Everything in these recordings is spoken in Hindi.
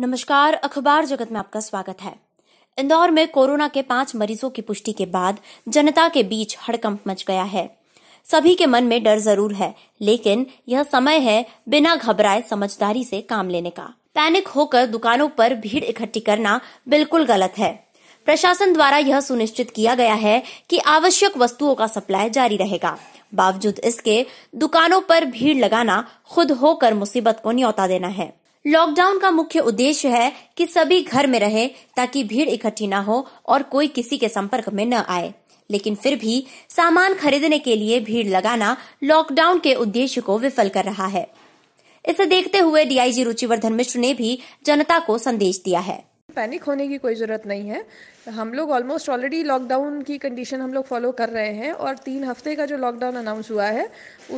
नमस्कार अखबार जगत में आपका स्वागत है इंदौर में कोरोना के पांच मरीजों की पुष्टि के बाद जनता के बीच हड़कंप मच गया है सभी के मन में डर जरूर है लेकिन यह समय है बिना घबराए समझदारी से काम लेने का पैनिक होकर दुकानों पर भीड़ इकट्ठी करना बिल्कुल गलत है प्रशासन द्वारा यह सुनिश्चित किया गया है कि आवश्यक वस्तुओं का सप्लाई जारी रहेगा बावजूद इसके दुकानों पर भीड़ लगाना खुद होकर मुसीबत को न्योता देना है लॉकडाउन का मुख्य उद्देश्य है कि सभी घर में रहें ताकि भीड़ इकट्ठी न हो और कोई किसी के संपर्क में न आए लेकिन फिर भी सामान खरीदने के लिए भीड़ लगाना लॉकडाउन के उद्देश्य को विफल कर रहा है इसे देखते हुए डीआईजी रुचिवर्धन मिश्र ने भी जनता को संदेश दिया है पैनिक होने की कोई ज़रूरत नहीं है हम लोग ऑलमोस्ट ऑलरेडी लॉकडाउन की कंडीशन हम लोग फॉलो कर रहे हैं और तीन हफ्ते का जो लॉकडाउन अनाउंस हुआ है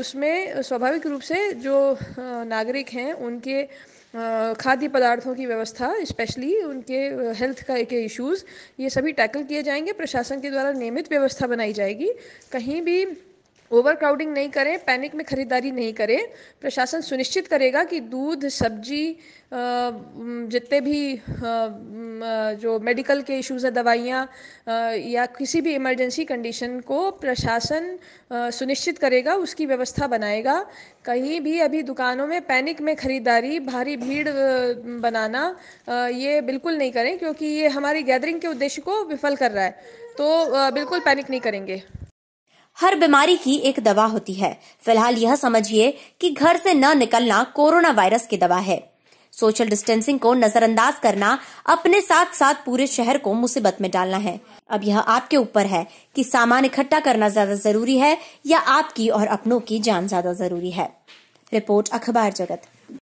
उसमें स्वाभाविक रूप से जो नागरिक हैं उनके खाद्य पदार्थों की व्यवस्था स्पेशली उनके हेल्थ का के इश्यूज़ ये सभी टैकल किए जाएंगे प्रशासन के द्वारा नियमित व्यवस्था बनाई जाएगी कहीं भी ओवरक्राउडिंग नहीं करें पैनिक में खरीदारी नहीं करें प्रशासन सुनिश्चित करेगा कि दूध सब्जी जितने भी जो मेडिकल के इश्यूज है दवाइयाँ या किसी भी इमरजेंसी कंडीशन को प्रशासन सुनिश्चित करेगा उसकी व्यवस्था बनाएगा कहीं भी अभी दुकानों में पैनिक में खरीदारी भारी भीड़ बनाना ये बिल्कुल नहीं करें क्योंकि ये हमारी गैदरिंग के उद्देश्य को विफल कर रहा है तो बिल्कुल पैनिक नहीं करेंगे हर बीमारी की एक दवा होती है फिलहाल यह समझिए कि घर से न निकलना कोरोना वायरस की दवा है सोशल डिस्टेंसिंग को नजरअंदाज करना अपने साथ साथ पूरे शहर को मुसीबत में डालना है अब यह आपके ऊपर है कि सामान इकट्ठा करना ज्यादा जरूरी है या आपकी और अपनों की जान ज्यादा जरूरी है रिपोर्ट अखबार जगत